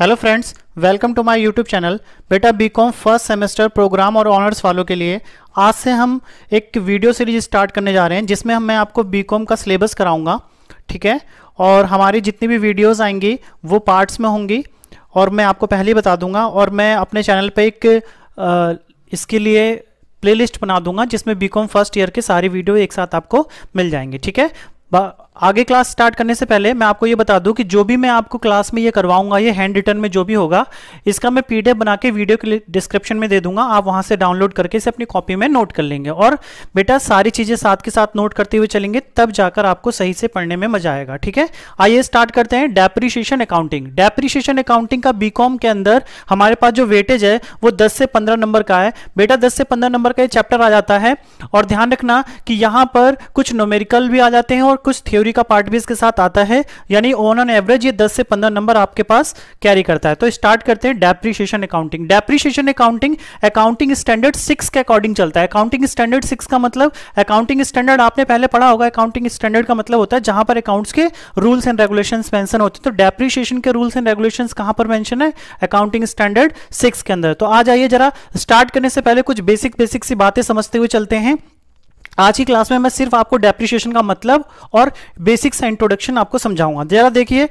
hello friends welcome to my YouTube channel बेटा BCom first semester program और honours वालों के लिए आज से हम एक वीडियो सीरीज स्टार्ट करने जा रहे हैं जिसमें हम मैं आपको बीकॉम का सिलेबस कराऊंगा ठीक है और हमारी जितनी भी वीडियोस आएंगी वो पार्ट्स में होंगी और मैं आपको पहले ही बता दूंगा और मैं अपने चैनल पर एक इसके लिए प्ले बना दूंगा जिसमें बी फर्स्ट ईयर के सारी वीडियो एक साथ आपको मिल जाएंगे ठीक है आगे क्लास स्टार्ट करने से पहले मैं आपको ये बता दूं कि जो भी मैं आपको क्लास में ये करवाऊंगा ये हैंड रिटर्न में जो भी होगा इसका मैं पीडीएफ बना के वीडियो के डिस्क्रिप्शन में दे दूंगा आप वहां से डाउनलोड करके इसे अपनी कॉपी में नोट कर लेंगे और बेटा सारी चीज़ें साथ के साथ नोट करते हुए चलेंगे तब जाकर आपको सही से पढ़ने में मजा आएगा ठीक है आइए स्टार्ट करते हैं डेप्रिशिएशन अकाउंटिंग डेप्रिशिएशन अकाउंटिंग का बी के अंदर हमारे पास जो वेटेज है वो दस से पंद्रह नंबर का है बेटा दस से पंद्रह नंबर का ये चैप्टर आ जाता है और ध्यान रखना कि यहाँ पर कुछ नोमेरिकल भी आ जाते हैं और कुछ थियो थ्योरी का पार्ट भी इसके साथ आता है यानी ऑन ऑन एवरेज ये 10 से 15 नंबर आपके पास कैरी करता है तो स्टार्ट करते हैं depreciation accounting depreciation accounting accounting standard six के अकॉर्डिंग चलता है अकाउंटिंग स्टैंडर्ड सिक्स का मतलब अकाउंटिंग स्टैंडर्ड आपने पहले पढ़ा होगा अकाउंटिंग स्टैंडर्ड का मतलब होता है जहां पर अकाउंट्स के रूल्स एंड रेगुलेशन मैंशन होते हैं तो डेप्रीशिएशन के रूल्स एंड रेगुलेशन कहां पर मैंशन है अकाउंटिंग स्टैंडर्ड सिक्स के अंदर तो आ जाइए जरा स्टार्ट करने से पहले कुछ बेसिक बेसिक सी बातें समझते हुए चलते हैं आज की क्लास में मैं सिर्फ आपको डेप्रिशिएशन का मतलब और बेसिक सा इंट्रोडक्शन आपको समझाऊंगा जरा देखिए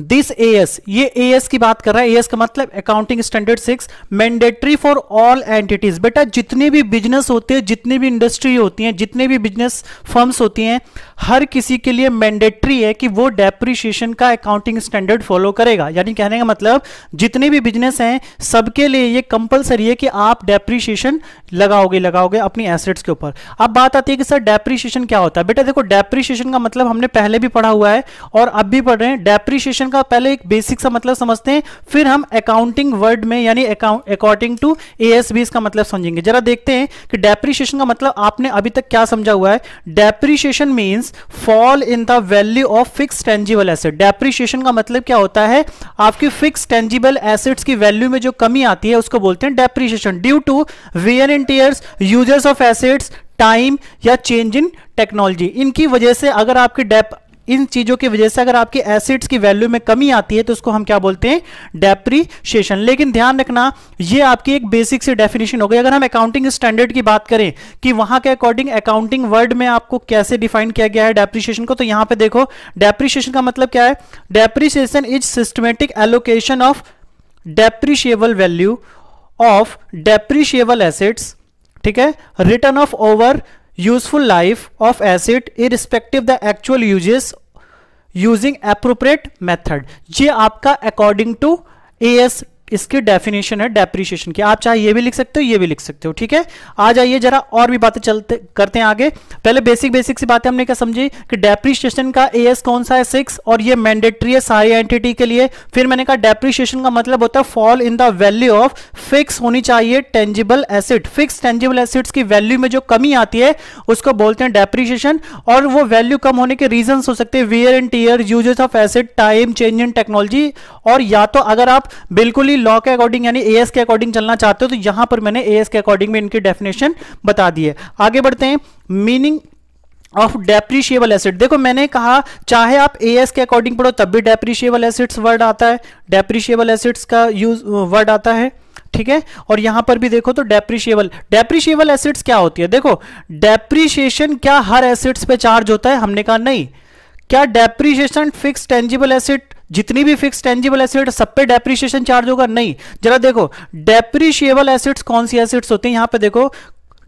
दिस ए एस ये ए एस की बात कर रहा है ए एस का मतलब accounting standard six mandatory for all entities बेटा जितने भी बिजनेस होते हैं जितनी भी इंडस्ट्री होती हैं जितने भी बिजनेस फर्म्स होती हैं हर किसी के लिए मैंडेटरी है कि वो डेप्रिशिएशन का अकाउंटिंग स्टैंडर्ड फॉलो करेगा यानी कहने का मतलब जितने भी बिजनेस हैं सबके लिए ये कंपलसरी है कि आप डेप्रिशिएशन लगाओगे लगाओगे अपनी एसेट्स के ऊपर अब बात आती है कि सर डेप्रिशिएशन क्या होता है बेटा देखो डेप्रिशिएशन का मतलब हमने पहले भी पढ़ा हुआ है और अब भी पढ़ रहे हैं डेप्रिशिएशन क्वेश्चन का पहले एक बेसिक सा मतलब समझते हैं फिर हम अकाउंटिंग वर्ड में यानी according to A S B इसका मतलब समझेंगे जरा देखते हैं कि डेप्रिशिएशन का मतलब आपने अभी तक क्या समझा हुआ है depreciation means fall in the value of fix tangible asset depreciation का मतलब क्या होता है आपकी फिक्स टेंजिबल एसेट्स की वैल्यू में जो कमी आती है उसको बोलते हैं depreciation due to wear and tears users of assets time या चेंज इन टेक्नोलॉजी इनकी वजह से अगर आपकी डेप इन चीजों की वजह से अगर आपके एसेट्स की वैल्यू में कमी आती है तो उसको हम क्या बोलते हैं डेप्रीशिएशन लेकिन ध्यान रखना ये आपकी एक बेसिक सी डेफिनेशन हो गई अगर हम अकाउंटिंग स्टैंडर्ड की बात करें कि वहां के अकॉर्डिंग अकाउंटिंग वर्ड में आपको कैसे डिफाइन किया गया है डेप्रीशिएशन को तो यहां पर देखो डेप्रीशिएशन का मतलब क्या है depreciation is systematic allocation of depreciable value of depreciable assets ठीक है written off over useful life of asset irrespective the actual uses using appropriate method ये आपका according to AS इसकी डेफिनेशन है डेप्रिशिएशन की आप चाहे ये भी लिख सकते हो ये भी लिख सकते हो ठीक है आ जाइए जरा और भी बातें चलते करते हैं आगे पहले बेसिक बेसिक सी बातें हमने क्या समझी कि डेप्रिशिएशन का ए एस कौन सा है सिक्स और ये मैंडेटरी है सारी एंटिटी के लिए फिर मैंने कहा डेप्रिशिएशन का मतलब होता है fall in the value of fix होनी चाहिए tangible asset fix tangible assets की वैल्यू में जो कमी आती है उसको बोलते हैं डेप्रिशिएशन और वो वैल्यू कम होने के रीजन हो सकते हैं wear and tear uses of asset time change in technology और या तो अगर आप बिल्कुल ही लॉ के अकॉर्डिंग यानी ए के अकॉर्डिंग चलना चाहते हो तो यहां पर मैंने ए के अकॉर्डिंग में इनकी डेफिनेशन बता दी है आगे बढ़ते हैं मीनिंग ऑफ डेप्रिशिएबल एसिड देखो मैंने कहा चाहे आप ए के अकॉर्डिंग पढ़ो तब भी डेप्रिशिएबल एसिड्स वर्ड आता है डेप्रिशिएबल एसिड्स का यूज वर्ड uh, आता है ठीक है और यहां पर भी देखो तो डेप्रिशिएबल डेप्रिशिएबल एसिड्स क्या होती है देखो डेप्रिशिएशन क्या हर एसिड्स पे चार्ज होता है हमने कहा नहीं क्या डेप्रीशिएशन फिक्स टेंजिबल एसेट जितनी भी फिक्स टेंजिबल एसेट सब पे डेप्रीशिएशन चार्ज होगा नहीं जरा देखो डेप्रीशियबल एसेट्स कौन सी एसेट्स होते हैं यहां पे देखो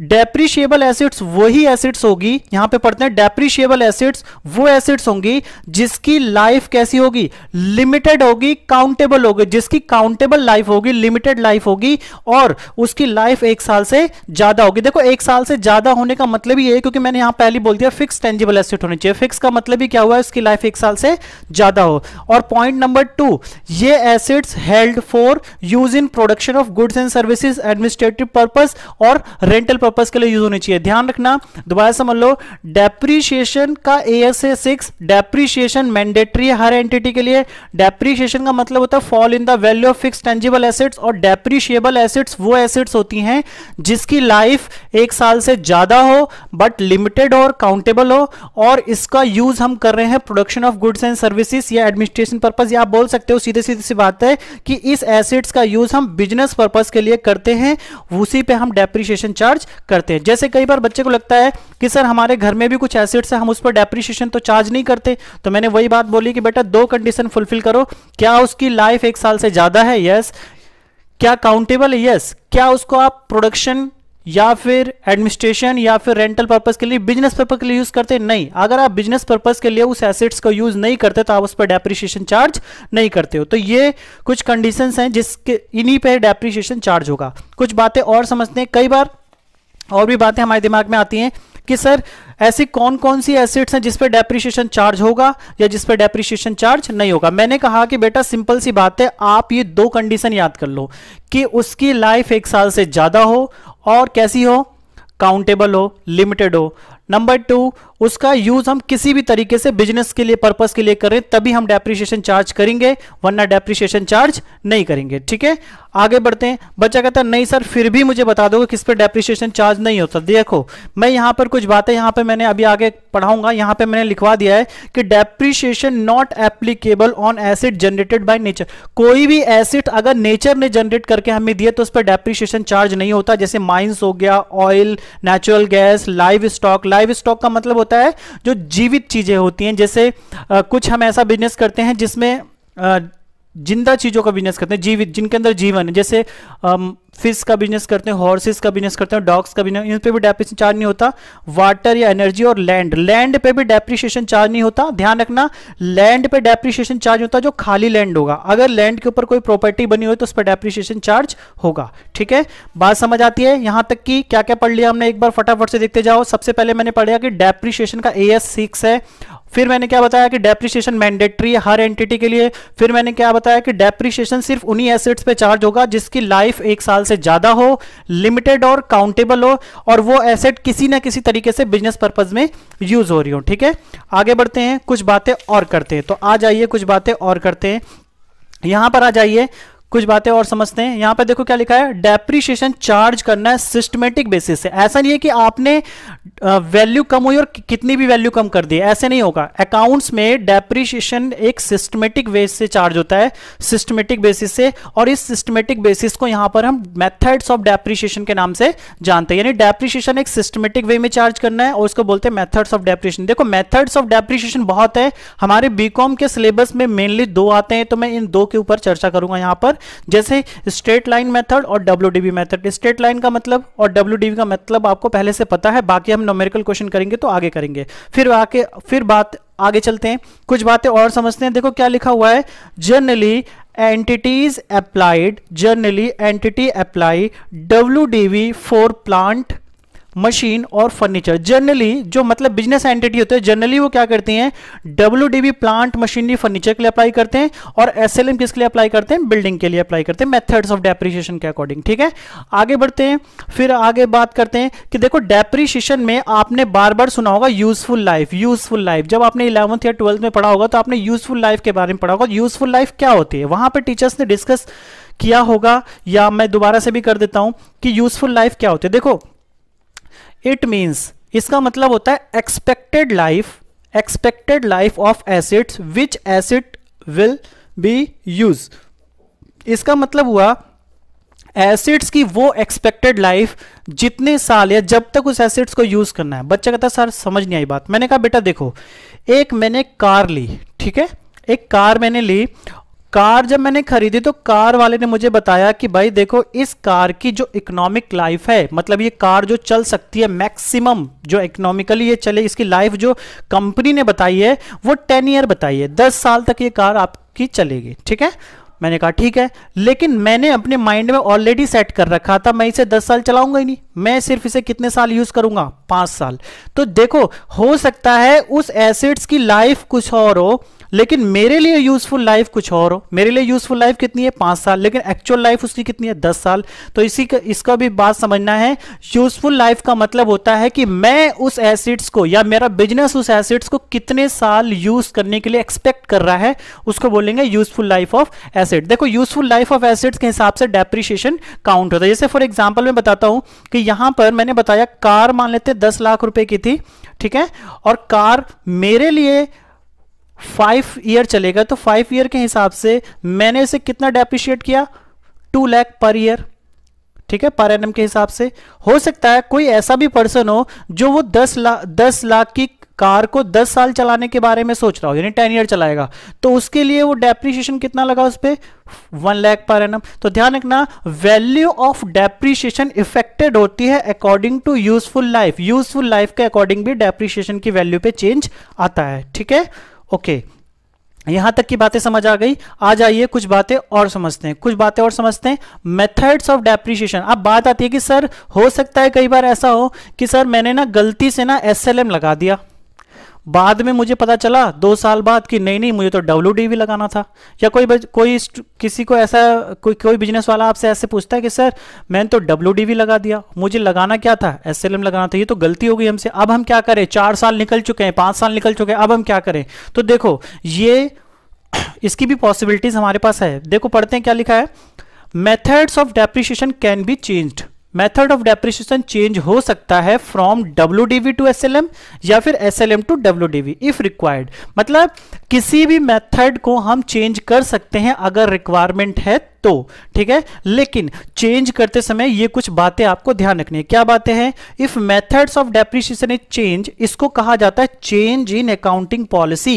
डेप्रिशिएबल एसिड्स वही एसिड्स होगी यहां पे पढ़ते हैं डेप्रिशिएबल एसिड्स वो एसिड्स होंगी जिसकी लाइफ कैसी होगी लिमिटेड होगी काउंटेबल होगी जिसकी काउंटेबल लाइफ होगी लिमिटेड लाइफ होगी और उसकी लाइफ एक साल से ज्यादा होगी देखो एक साल से ज्यादा होने का मतलब ही है क्योंकि मैंने यहां पहले बोल दिया फिक्स टेंजिबल एसिड होनी चाहिए फिक्स का मतलब ही क्या हुआ उसकी लाइफ एक साल से ज्यादा हो और पॉइंट नंबर टू ये assets held for use in production of goods and services administrative purpose और रेंटल पर्पज के लिए यूज होनी चाहिए ध्यान रखना दोबारा समझ लो डेप्रीशिएशन का A S A six depreciation mandatory हर एंटिटी के लिए डेप्रीशिएशन का मतलब होता है fall in the value of fix tangible assets और डेप्रीशियबल एसेट्स वो एसेट्स होती हैं जिसकी लाइफ एक साल से ज्यादा हो बट लिमिटेड और काउंटेबल हो और इसका यूज हम कर रहे हैं production of goods and services या एडमिनिस्ट्रेशन पर्पज या आप बोल सकते हो सीधे सीधे सी बात है कि इस एसेट्स का यूज हम बिजनेस पर्पज के लिए करते हैं उसी पे हम डेप्रीशिएशन चार्ज करते हैं जैसे कई बार बच्चे को लगता है कि सर हमारे घर में भी कुछ एसिड्स हैं हम उस पर डेप्रिशिएशन तो चार्ज नहीं करते तो मैंने वही बात बोली कि बेटा दो कंडीशन फुलफिल करो क्या उसकी लाइफ एक साल से ज़्यादा है यस क्या काउंटेबल है यस क्या उसको आप प्रोडक्शन या फिर एडमिनिस्ट्रेशन या फिर रेंटल पर्पज के लिए बिजनेस पर्पज के लिए यूज करते नहीं अगर आप बिजनेस पर्पज के लिए उस एसेट्स को यूज नहीं करते तो आप उस पर डेप्रिशिएशन चार्ज नहीं करते हो तो ये कुछ कंडीशंस हैं जिसके इन्हीं पे डेप्रिशिएशन चार्ज होगा कुछ बातें और समझते हैं कई बार और भी बातें हमारे दिमाग में आती हैं कि सर ऐसी कौन कौन सी एसेट्स हैं जिस पर डेप्रिशिएशन चार्ज होगा या जिस पर डेप्रिशिएशन चार्ज नहीं होगा मैंने कहा कि बेटा सिंपल सी बात है आप ये दो कंडीशन याद कर लो कि उसकी लाइफ एक साल से ज़्यादा हो और कैसी हो काउंटेबल हो लिमिटेड हो नंबर टू उसका यूज हम किसी भी तरीके से बिजनेस के लिए पर्पज के लिए कर रहे हैं तभी हम डेप्रिशिएशन चार्ज करेंगे वरना डेप्रिशिएशन चार्ज नहीं करेंगे ठीक है आगे बढ़ते हैं बच्चा कहता है नहीं सर फिर भी मुझे बता दो किस पर डेप्रिशिएशन चार्ज नहीं होता देखो मैं यहां पर कुछ बातें यहां पर मैंने अभी आगे पढ़ाऊंगा यहां पर मैंने लिखवा दिया है कि depreciation not applicable on asset generated by nature कोई भी एसिड अगर नेचर ने जनरेट करके हमें दिया तो उस पर डेप्रिशिएशन चार्ज नहीं होता जैसे माइन्स हो गया oil natural gas livestock livestock का मतलब होता होता है जो जीवित चीज़ें होती हैं जैसे आ, कुछ हम ऐसा बिजनेस करते हैं जिसमें जिंदा चीज़ों का बिजनेस करते हैं जीवित जिनके अंदर जीवन है जैसे फिश का बिजनेस करते हैं हॉर्सेस का बिजनेस करते हैं डॉग्स का बिजनेस इन पे भी डेप्रिशन चार्ज नहीं होता वाटर या एनर्जी और लैंड लैंड पे भी डेप्रिशिएशन चार्ज नहीं होता ध्यान रखना लैंड पे डेप्रिशिएशन चार्ज होता जो खाली लैंड होगा अगर लैंड के ऊपर कोई प्रॉपर्टी बनी हो तो उस पर डेप्रिशिएशन चार्ज होगा ठीक है बात समझ आती है यहां तक की क्या क्या पढ़ लिया हमने एक बार फटाफट से देखते जाओ सबसे पहले मैंने पढ़िया कि डेप्रिशिएशन का ए एस है फिर मैंने क्या बताया कि डेप्रिशिएशन मैंडेटरी है हर एंटिटी के लिए फिर मैंने क्या बताया कि डेप्रिशिएशन सिर्फ उन्हीं एसेट्स पे चार्ज होगा जिसकी लाइफ एक साल से ज्यादा हो लिमिटेड और काउंटेबल हो और वो एसेट किसी ना किसी तरीके से बिजनेस पर्पज में यूज हो रही हो ठीक है आगे बढ़ते हैं कुछ बातें और करते हैं तो आ जाइए कुछ बातें और करते हैं यहां पर आ जाइए कुछ बातें और समझते हैं यहां पे देखो क्या लिखा है डेप्रीशिएशन चार्ज करना है सिस्टमेटिक बेसिस से ऐसा नहीं है कि आपने वैल्यू कम हुई और कितनी भी वैल्यू कम कर दी ऐसे नहीं होगा अकाउंट्स में डेप्रीशिएशन एक सिस्टमेटिक बेस से चार्ज होता है सिस्टमेटिक बेसिस से और इस सिस्टमेटिक बेसिस को यहां पर हम मेथड्स ऑफ डेप्रीशिएशन के नाम से जानते हैं यानी डेप्रीशिएशन एक सिस्टमेटिक वे में चार्ज करना है और उसको बोलते हैं मैथड्स ऑफ डेप्रीशिएशन देखो मैथड्स ऑफ डेप्रीशिएशन बहुत है हमारे बीकॉम के सिलेबस में मेनली दो आते हैं तो मैं इन दो के ऊपर चर्चा करूंगा यहां पर जैसे स्ट्रेट लाइन मेथड और डब्ल्यू मेथड स्ट्रेट लाइन का मतलब और डब्ल्यू का मतलब आपको पहले से पता है बाकी हम नोमेरिकल क्वेश्चन करेंगे तो आगे करेंगे फिर आके फिर बात आगे चलते हैं कुछ बातें और समझते हैं देखो क्या लिखा हुआ है generally entities applied generally entity apply W for plant machine और फर्नीचर जनरली जो मतलब बिजनेस एंटिटी होते हैं जनरली वो क्या करती हैं डब्ल्यू प्लांट मशीनरी फर्नीचर के लिए अप्लाई करते हैं और एस किसके लिए अप्लाई करते हैं बिल्डिंग के लिए अप्लाई करते हैं मेथड्स ऑफ डेप्रिशिएशन के अकॉर्डिंग ठीक है आगे बढ़ते हैं फिर आगे बात करते हैं कि देखो डेप्रिशिएशन में आपने बार बार सुना होगा यूजफुल लाइफ यूजफुल लाइफ जब आपने इलेवंथ या ट्वेल्थ में पढ़ा होगा तो आपने यूजफुल लाइफ के बारे में पढ़ा होगा यूजफुल लाइफ क्या होती है वहां पर टीचर्स ने डिस्कस किया होगा या मैं दोबारा से भी कर देता हूं कि यूजफुल लाइफ क्या होती है देखो इट मीन्स इसका मतलब होता है expected life expected life of assets which asset will be use इसका मतलब हुआ एसिड्स की वो एक्सपेक्टेड लाइफ जितने साल या जब तक उस एसिड्स को यूज करना है बच्चा कहता है सर समझ नहीं आई बात मैंने कहा बेटा देखो एक मैंने कार ली ठीक है एक कार मैंने ली कार जब मैंने खरीदी तो कार वाले ने मुझे बताया कि भाई देखो इस कार की जो इकोनॉमिक लाइफ है मतलब ये कार जो चल सकती है मैक्सिमम जो इकोनॉमिकली ये चले इसकी लाइफ जो कंपनी ने बताई है वो टेन ईयर बताई है दस साल तक ये कार आपकी चलेगी ठीक है मैंने कहा ठीक है लेकिन मैंने अपने माइंड में ऑलरेडी सेट कर रखा था मैं इसे दस साल चलाऊंगा ही नहीं मैं सिर्फ इसे कितने साल यूज करूंगा पांच साल तो देखो हो सकता है उस एसेट्स की लाइफ कुछ और हो लेकिन मेरे लिए यूजफुल लाइफ कुछ और हो मेरे लिए यूजफुल लाइफ कितनी है पांच साल लेकिन एक्चुअल लाइफ उसकी कितनी है दस साल तो इसी का इसका भी बात समझना है यूजफुल लाइफ का मतलब होता है कि मैं उस एसिड्स को या मेरा बिजनेस उस एसिड्स को कितने साल यूज करने के लिए एक्सपेक्ट कर रहा है उसको बोलेंगे यूजफुल लाइफ ऑफ एसिड देखो यूजफुल लाइफ ऑफ एसिड्स के हिसाब से डेप्रिशिएशन काउंट होता है जैसे फॉर एग्जाम्पल मैं बताता हूं कि यहां पर मैंने बताया कार मान लेते दस लाख रुपए की थी ठीक है और कार मेरे लिए फाइव ईयर चलेगा तो फाइव ईयर के हिसाब से मैंने इसे कितना डेप्रिशिएट किया टू लैख पर ईयर ठीक है पर एनम के हिसाब से हो सकता है कोई ऐसा भी पर्सन हो जो वो दस लाख दस लाख की कार को दस साल चलाने के बारे में सोच रहा हो यानी टेन ईयर चलाएगा तो उसके लिए वो डेप्रीशिएशन कितना लगा उस पर वन लैख पर एनम तो ध्यान रखना वैल्यू ऑफ डेप्रीशिएशन इफेक्टेड होती है according to useful life useful life के अकॉर्डिंग भी डेप्रीशिएशन की वैल्यू पे चेंज आता है ठीक है ओके यहां तक की बातें समझ आ गई आ जाइए कुछ बातें और समझते हैं कुछ बातें और समझते हैं मेथड्स ऑफ डेप्रिशिएशन अब बात आती है कि सर हो सकता है कई बार ऐसा हो कि सर मैंने ना गलती से ना एसएलएम लगा दिया बाद में मुझे पता चला दो साल बाद कि नहीं नहीं मुझे तो डब्ल्यू डी भी लगाना था या कोई कोई किसी को ऐसा कोई कोई बिजनेस वाला आपसे ऐसे पूछता है कि सर मैंने तो डब्ल्यू डी भी लगा दिया मुझे लगाना क्या था एस एल एम लगाना था ये तो गलती हो गई हमसे अब हम क्या करें चार साल निकल चुके हैं पाँच साल निकल चुके हैं अब हम क्या करें तो देखो ये इसकी भी पॉसिबिलिटीज हमारे पास है देखो पढ़ते हैं क्या लिखा है methods of depreciation can be changed method of depreciation change हो सकता है from W DV to S L M या फिर S L M to W DV if required मतलब किसी भी मेथड को हम चेंज कर सकते हैं अगर रिक्वायरमेंट है तो ठीक है लेकिन चेंज करते समय ये कुछ बातें आपको ध्यान रखनी है क्या बातें हैं if methods of depreciation is change इसको कहा जाता है चेंज इन अकाउंटिंग पॉलिसी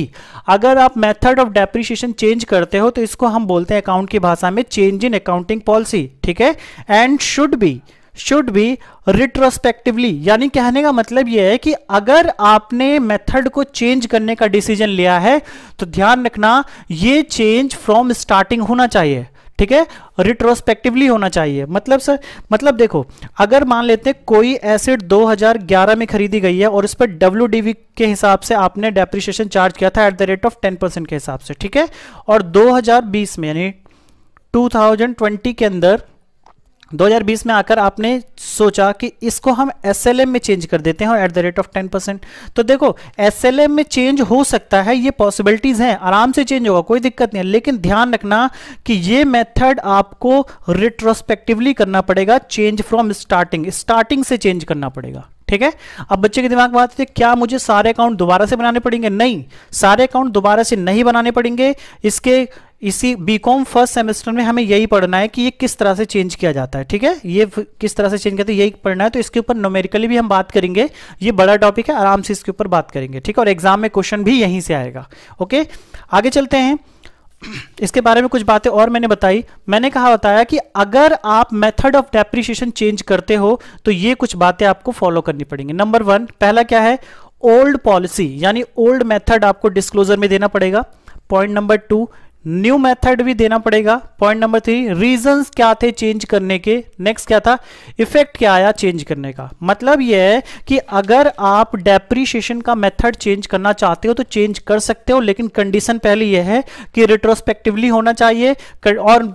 अगर आप मेथड ऑफ डेप्रिशिएशन चेंज करते हो तो इसको हम बोलते हैं अकाउंट की भाषा में चेंज इन अकाउंटिंग पॉलिसी ठीक है and should be should be retrospectively यानी कहने का मतलब यह है कि अगर आपने मेथड को चेंज करने का डिसीजन लिया है तो ध्यान रखना यह चेंज फ्रॉम स्टार्टिंग होना चाहिए ठीक है रिट्रोस्पेक्टिवली होना चाहिए मतलब सर मतलब देखो अगर मान लेते हैं कोई एसेट 2011 में खरीदी गई है और इस पर डब्ल्यू के हिसाब से आपने डेप्रिशिएशन चार्ज किया था at the rate of 10 percent के हिसाब से ठीक है और 2020 में यानी 2020 के अंदर 2020 में आकर आपने सोचा कि इसको हम एस में चेंज कर देते हैं और at the rate of 10 percent तो देखो एस में चेंज हो सकता है ये पॉसिबिलिटीज़ हैं आराम से चेंज होगा कोई दिक्कत नहीं है लेकिन ध्यान रखना कि ये मेथड आपको रिट्रोस्पेक्टिवली करना पड़ेगा चेंज फ्रॉम स्टार्टिंग स्टार्टिंग से चेंज करना पड़ेगा ठीक है अब बच्चे के दिमाग में आते थे क्या मुझे सारे अकाउंट दोबारा से बनाने पड़ेंगे नहीं सारे अकाउंट दोबारा से नहीं बनाने पड़ेंगे इसके इसी बीकॉम फर्स्ट सेमेस्टर में हमें यही पढ़ना है कि ये किस तरह से चेंज किया जाता है ठीक है ये किस तरह से चेंज करते हैं यही पढ़ना है तो इसके ऊपर नोमेरिकली भी हम बात करेंगे ये बड़ा टॉपिक है आराम से इसके ऊपर बात करेंगे ठीक है और एग्जाम में क्वेश्चन भी यहीं से आएगा ओके आगे चलते हैं इसके बारे में कुछ बातें और मैंने बताई मैंने कहा बताया कि अगर आप मेथड ऑफ डेप्रिशिएशन चेंज करते हो तो ये कुछ बातें आपको फॉलो करनी पड़ेंगी नंबर वन पहला क्या है ओल्ड पॉलिसी यानी ओल्ड मेथड आपको डिस्क्लोजर में देना पड़ेगा point number two new method भी देना पड़ेगा पॉइंट नंबर थ्री रीजंस क्या थे चेंज करने के नेक्स्ट क्या था इफेक्ट क्या आया चेंज करने का मतलब यह है कि अगर आप डेप्रीशिएशन का मेथड चेंज करना चाहते हो तो चेंज कर सकते हो लेकिन कंडीशन पहले यह है कि रिट्रोस्पेक्टिवली होना चाहिए और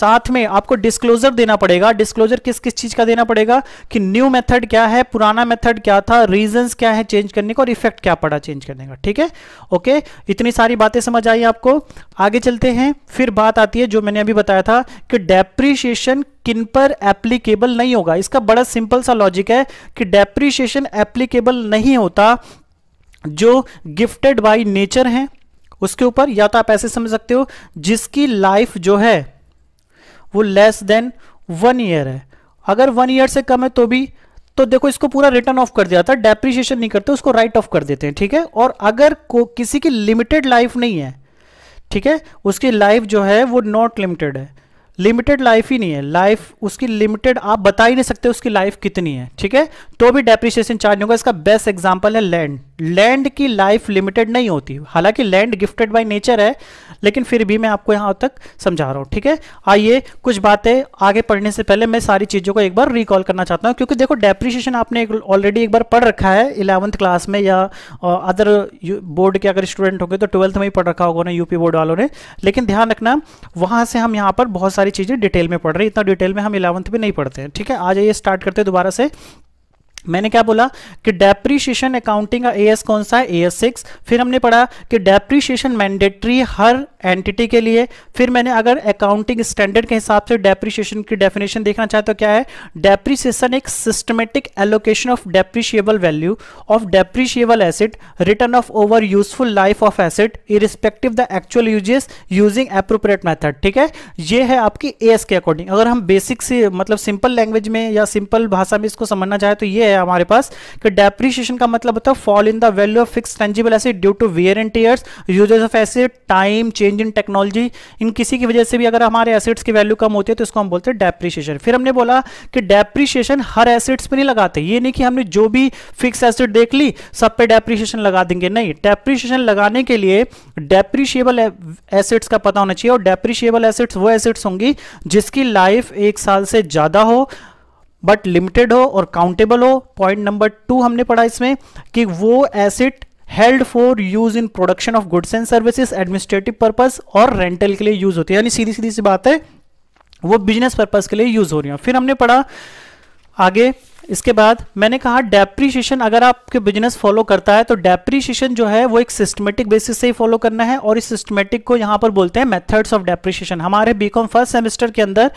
साथ में आपको डिस्क्लोजर देना पड़ेगा डिस्क्लोजर किस किस चीज का देना पड़ेगा कि न्यू मेथड क्या है पुराना मेथड क्या था रीजन क्या है चेंज करने का और इफेक्ट क्या पड़ा चेंज करने का ठीक है ओके इतनी सारी बातें समझ आई आपको आगे चलते हैं फिर बात आती है जो मैंने अभी बताया था कि डेप्रीशिएशन किन पर एप्लीकेबल नहीं होगा इसका बड़ा सिंपल सा लॉजिक है कि डेप्रीशिएशन एप्लीकेबल नहीं होता जो गिफ्टेड बाय नेचर हैं उसके ऊपर या तो आप ऐसे समझ सकते हो जिसकी लाइफ जो है वो लेस देन वन ईयर है अगर वन ईयर से कम है तो भी तो देखो इसको पूरा रिटर्न ऑफ कर दिया था डेप्रीशिएशन नहीं करते उसको राइट ऑफ कर देते हैं ठीक है और अगर को किसी की लिमिटेड लाइफ नहीं है ठीक है उसकी लाइफ जो है वो नॉट लिमिटेड है लिमिटेड लाइफ ही नहीं है लाइफ उसकी लिमिटेड आप बता ही नहीं सकते उसकी लाइफ कितनी है ठीक है तो भी डेप्रिसिएशन चार्ज होगा इसका बेस्ट एग्जाम्पल है लैंड लैंड की लाइफ लिमिटेड नहीं होती हालांकि लैंड गिफ्टेड बाय नेचर है लेकिन फिर भी मैं आपको यहां तक समझा रहा हूं ठीक है आइए कुछ बातें आगे पढ़ने से पहले मैं सारी चीज़ों को एक बार रिकॉल करना चाहता हूं क्योंकि देखो डेप्रिशिएशन आपने ऑलरेडी एक, एक बार पढ़ रखा है इलेवंथ क्लास में या अदर बोर्ड के अगर स्टूडेंट होंगे तो ट्वेल्थ में ही पढ़ रखा होगा यूपी बोर्ड वालों ने लेकिन ध्यान रखना वहां से हम यहाँ पर बहुत सारी चीज़ें डिटेल में पढ़ रहे हैं इतना डिटेल में हम इलेवंथ में नहीं पढ़ते हैं ठीक है आज ये स्टार्ट करते हैं दोबारा से मैंने क्या बोला कि डेप्रीशिएशन अकाउंटिंग का एएस कौन सा है एएस सिक्स फिर हमने पढ़ा कि डेप्रीशिएशन मैंडेटरी हर एंटिटी के लिए फिर मैंने अगर अकाउंटिंग स्टैंडर्ड के हिसाब से डेप्रीशिएशन की डेफिनेशन देखना चाहे तो क्या है डेप्रीशिएशन एक systematic allocation of depreciable value of depreciable asset written off over useful life of asset irrespective the actual uses using appropriate method ठीक है ये है आपकी एएस के अकॉर्डिंग अगर हम बेसिक से मतलब सिंपल लैंग्वेज में या सिंपल भाषा में इसको समझना चाहे तो ये है हमारे पास कि डेप्रीशिएशन का मतलब होता है fall in the value of fix tangible asset due to wear and tears uses of asset time change in technology इन किसी की वजह से भी अगर हमारे एसेट्स की वैल्यू कम होती है तो इसको हम बोलते हैं डेप्रीशिएशन फिर हमने बोला कि डेप्रीशिएशन हर एसेट्स पर नहीं लगाते ये नहीं कि हमने जो भी फिक्स एसेट देख ली सब पे डेप्रीशिएशन लगा देंगे नहीं डेप्रीशिएशन लगाने के लिए डेप्रीशिएबल एसेट्स का पता होना चाहिए और डेप्रीशिएबल एसेट्स वो एसेट्स होंगी जिसकी लाइफ एक साल से ज़्यादा हो बट लिमिटेड हो और काउंटेबल हो पॉइंट नंबर टू हमने पढ़ा इसमें कि वो asset held for use in production of goods and services administrative purpose और रेंटल के लिए यूज होती है यानी सीधी सीधी सी बात है वो बिजनेस पर्पज के लिए यूज हो रही है फिर हमने पढ़ा आगे इसके बाद मैंने कहा डेप्रीशिएशन अगर आपके बिजनेस फॉलो करता है तो डेप्रीशिएशन जो है वो एक सिस्टमेटिक बेसिस से ही फॉलो करना है और इस सिस्टमेटिक को यहाँ पर बोलते हैं मेथड्स ऑफ डेप्रीशिएशन हमारे बीकॉम फर्स्ट सेमेस्टर के अंदर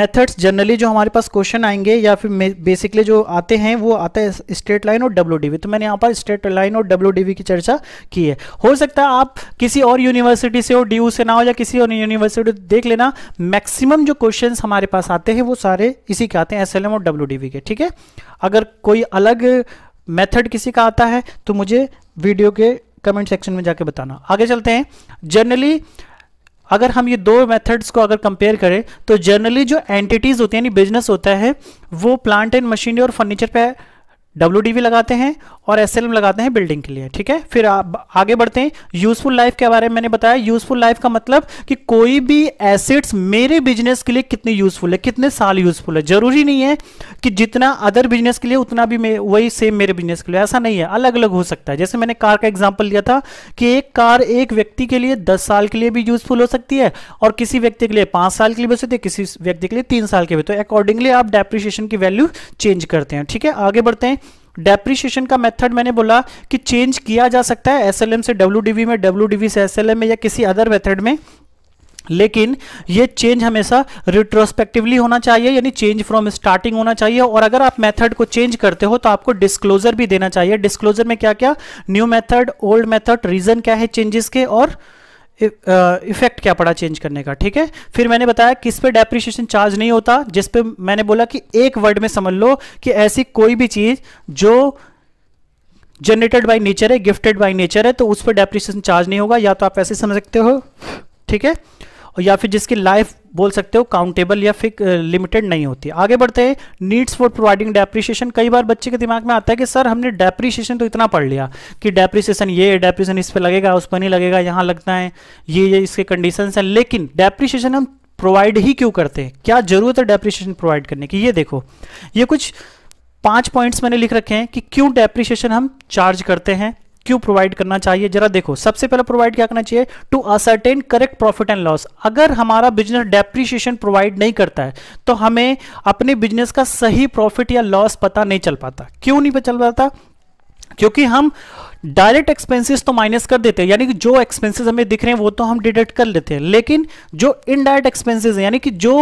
मेथड्स जनरली जो हमारे पास क्वेश्चन आएंगे या फिर बेसिकली जो आते हैं वो आता है स्ट्रेट लाइन और डब्ल्यू तो मैंने यहाँ पर स्ट्रेट लाइन और डब्ल्यू की चर्चा की है हो सकता है आप किसी और यूनिवर्सिटी से हो डी से ना हो या किसी और यूनिवर्सिटी देख लेना मैक्सिमम जो क्वेश्चन हमारे पास आते हैं वो सारे इसी के आते हैं एस और डब्ल्यू के ठीक है अगर कोई अलग मेथड किसी का आता है तो मुझे वीडियो के कमेंट सेक्शन में जाके बताना आगे चलते हैं जनरली अगर हम ये दो मेथड्स को अगर कंपेयर करें तो जनरली जो एंटिटीज़ होती है यानी बिजनेस होता है वो प्लांट एंड मशीनरी और फर्नीचर पे डब्ल्यू लगाते हैं और एस लगाते हैं बिल्डिंग के लिए ठीक है फिर आप आगे बढ़ते हैं यूजफुल लाइफ के बारे में मैंने बताया यूजफुल लाइफ का मतलब कि कोई भी एसेट्स मेरे बिजनेस के लिए कितने यूजफुल है कितने साल यूजफुल है जरूरी नहीं है कि जितना अदर बिजनेस के लिए उतना भी वही सेम मेरे बिजनेस के लिए ऐसा नहीं है अलग अलग हो सकता है जैसे मैंने कार का एग्जाम्पल लिया था कि एक कार एक व्यक्ति के लिए दस साल के लिए भी यूजफुल हो सकती है और किसी व्यक्ति के लिए पांच साल के लिए भी हो सकती है किसी व्यक्ति के लिए तीन साल के भी तो अकॉर्डिंगली आप डेप्रिशिएशन की वैल्यू चेंज करते हैं ठीक है आगे बढ़ते हैं डेप्रिशिएशन का मेथड मैंने बोला कि चेंज किया जा सकता है एसएलएम से डब्ल्यू में डब्ल्यू से एसएलएम में या किसी अदर मेथड में लेकिन ये चेंज हमेशा रिट्रोस्पेक्टिवली होना चाहिए यानी चेंज फ्रॉम स्टार्टिंग होना चाहिए और अगर आप मेथड को चेंज करते हो तो आपको डिस्क्लोजर भी देना चाहिए डिस्क्लोजर में क्या क्या new method old method reason क्या है चेंजेस के और इफेक्ट क्या पड़ा चेंज करने का ठीक है फिर मैंने बताया किस पे डेप्रिशिएशन चार्ज नहीं होता जिस पे मैंने बोला कि एक वर्ड में समझ लो कि ऐसी कोई भी चीज़ जो जनरेटेड बाय नेचर है गिफ्टेड बाय नेचर है तो उस पर डेप्रिशिएशन चार्ज नहीं होगा या तो आप ऐसे समझ सकते हो ठीक है और या फिर जिसकी लाइफ बोल सकते हो काउंटेबल या फिर लिमिटेड नहीं होती आगे बढ़ते हैं नीड्स फॉर प्रोवाइडिंग डेप्रिसिएशन कई बार बच्चे के दिमाग में आता है कि सर हमने डेप्रिसिएशन तो इतना पढ़ लिया कि डेप्रिसिएशन ये है डेप्रिसिएशन इस पर लगेगा उस पर नहीं लगेगा यहाँ लगता है ये ये इसके कंडीशन हैं लेकिन डेप्रिसिएशन हम प्रोवाइड ही क्यों करते हैं क्या जरूरत है डेप्रिसिएशन प्रोवाइड करने की ये देखो ये कुछ पांच पॉइंट्स मैंने लिख रखे हैं कि क्यों डेप्रिसिएशन हम चार्ज करते हैं क्यों प्रोवाइड करना चाहिए जरा देखो सबसे पहले प्रोवाइड क्या करना चाहिए to ascertain correct profit and loss अगर हमारा बिजनेस डेप्रिशिएशन प्रोवाइड नहीं करता है तो हमें अपने बिजनेस का सही प्रॉफिट या लॉस पता नहीं चल पाता क्यों नहीं चल पाता क्योंकि हम डायरेक्ट एक्सपेंसेस तो माइनस कर देते हैं यानी कि जो एक्सपेंसेस हमें दिख रहे हैं वो तो हम डिडक्ट कर लेते हैं लेकिन जो इनडायरेक्ट एक्सपेंसेस है यानी कि जो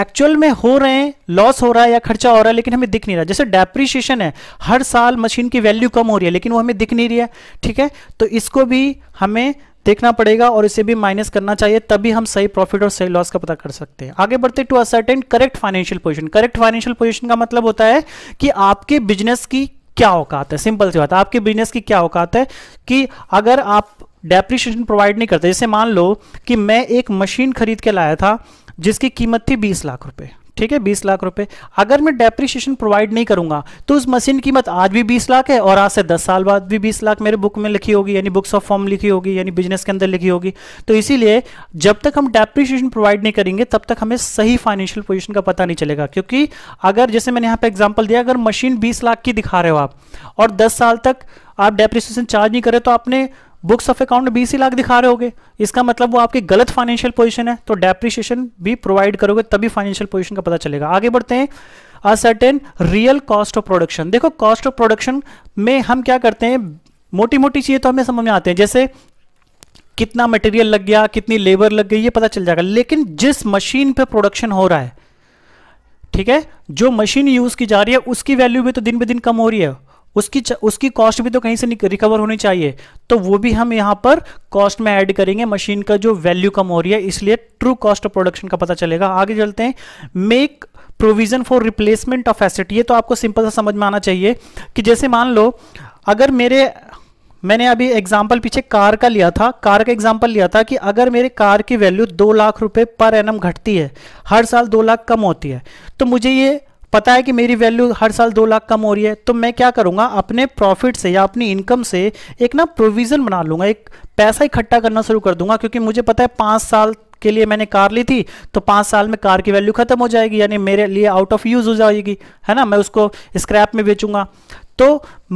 एक्चुअल में हो रहे हैं लॉस हो रहा है या खर्चा हो रहा है लेकिन हमें दिख नहीं रहा जैसे डेप्रिशिएशन है हर साल मशीन की वैल्यू कम हो रही है लेकिन वो हमें दिख नहीं रही है ठीक है तो इसको भी हमें देखना पड़ेगा और इसे भी माइनस करना चाहिए तभी हम सही प्रॉफिट और सही लॉस का पता कर सकते हैं आगे बढ़ते to ascertain correct financial position correct financial position का मतलब होता है कि आपके बिजनेस की क्या औकात है सिंपल सी बात है आपके बिजनेस की क्या औकात है कि अगर आप डेप्रिशिएशन प्रोवाइड नहीं करते जैसे मान लो कि मैं एक मशीन खरीद के लाया था जिसकी कीमत थी बीस लाख रुपए ठीक है बीस लाख रुपए अगर मैं डेप्रिसिएशन प्रोवाइड नहीं करूंगा तो उस मशीन की कीमत आज भी बीस लाख है और आज से दस साल बाद भी बीस लाख मेरे बुक में लिखी होगी यानी बुक्स ऑफ फॉर्म लिखी होगी यानी बिजनेस के अंदर लिखी होगी तो इसीलिए जब तक हम डेप्रिसिएशन प्रोवाइड नहीं करेंगे तब तक हमें सही फाइनेंशियल पोजिशन का पता नहीं चलेगा क्योंकि अगर जैसे मैंने यहाँ पर एग्जाम्पल दिया अगर मशीन बीस लाख की दिखा रहे हो आप और दस साल तक आप डेप्रिसिएशन चार्ज नहीं करे तो आपने बुक्स ऑफ अकाउंट बीस लाख दिखा रहे होगे इसका मतलब वो आपकी गलत फाइनेंशियल पोजीशन है तो डेप्रिशिएशन भी प्रोवाइड करोगे तभी फाइनेंशियल पोजीशन का पता चलेगा आगे बढ़ते हैं ascertain real cost of production देखो कॉस्ट ऑफ प्रोडक्शन में हम क्या करते हैं मोटी मोटी चीजें तो हमें समझ में आते हैं जैसे कितना मटेरियल लग गया कितनी लेबर लग गई ये पता चल जाएगा लेकिन जिस मशीन पे प्रोडक्शन हो रहा है ठीक है जो मशीन यूज की जा रही है उसकी वैल्यू भी तो दिन ब दिन कम हो रही है उसकी उसकी कॉस्ट भी तो कहीं से रिकवर होनी चाहिए तो वो भी हम यहाँ पर कॉस्ट में ऐड करेंगे मशीन का जो वैल्यू कम हो रही है इसलिए ट्रू कॉस्ट ऑफ प्रोडक्शन का पता चलेगा आगे चलते हैं make provision for replacement of asset ये तो आपको सिंपल सा समझ में आना चाहिए कि जैसे मान लो अगर मेरे मैंने अभी एग्जाम्पल पीछे कार का लिया था कार का एग्जाम्पल लिया था कि अगर मेरे कार की वैल्यू दो लाख रुपए पर एनम घटती है हर साल दो लाख कम होती है तो मुझे ये पता है कि मेरी वैल्यू हर साल दो लाख कम हो रही है तो मैं क्या करूँगा अपने प्रॉफिट से या अपनी इनकम से एक ना प्रोविज़न बना लूँगा एक पैसा इकट्ठा करना शुरू कर दूंगा क्योंकि मुझे पता है पाँच साल के लिए मैंने कार ली थी तो पाँच साल में कार की वैल्यू खत्म हो जाएगी यानी मेरे लिए आउट ऑफ यूज़ हो जाएगी है ना मैं उसको स्क्रैप में बेचूंगा तो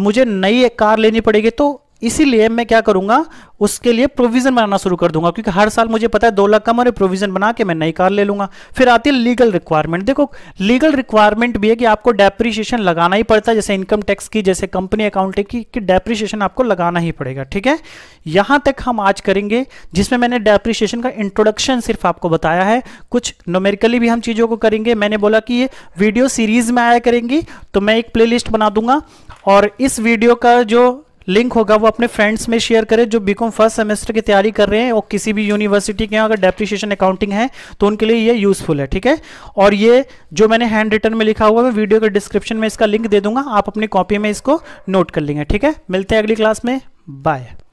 मुझे नई कार लेनी पड़ेगी तो इसीलिए मैं क्या करूंगा उसके लिए प्रोविजन बनाना शुरू कर दूंगा क्योंकि हर साल मुझे पता है दो लाख का मेरे प्रोविजन बना के मैं नई कार ले लूंगा फिर आती है लीगल रिक्वायरमेंट देखो लीगल रिक्वायरमेंट भी है कि आपको डेप्रिशिएशन लगाना ही पड़ता है जैसे इनकम टैक्स की जैसे कंपनी अकाउंट की कि डेप्रिशिएशन आपको लगाना ही पड़ेगा ठीक है यहां तक हम आज करेंगे जिसमें मैंने डेप्रिशिएशन का इंट्रोडक्शन सिर्फ आपको बताया है कुछ नोमेरिकली भी हम चीजों को करेंगे मैंने बोला कि ये वीडियो सीरीज में आया करेंगी तो मैं एक प्ले बना दूंगा और इस वीडियो का जो लिंक होगा वो अपने फ्रेंड्स में शेयर करें जो बीकॉम फर्स्ट सेमेस्टर की तैयारी कर रहे हैं और किसी भी यूनिवर्सिटी के यहाँ अगर डेप्रिशिएशन अकाउंटिंग है तो उनके लिए ये यूजफुल है ठीक है और ये जो मैंने हैंड रिटर्न में लिखा हुआ है वीडियो के डिस्क्रिप्शन में इसका लिंक दे दूंगा आप अपनी कॉपी में इसको नोट कर लेंगे ठीक है मिलते हैं अगली क्लास में बाय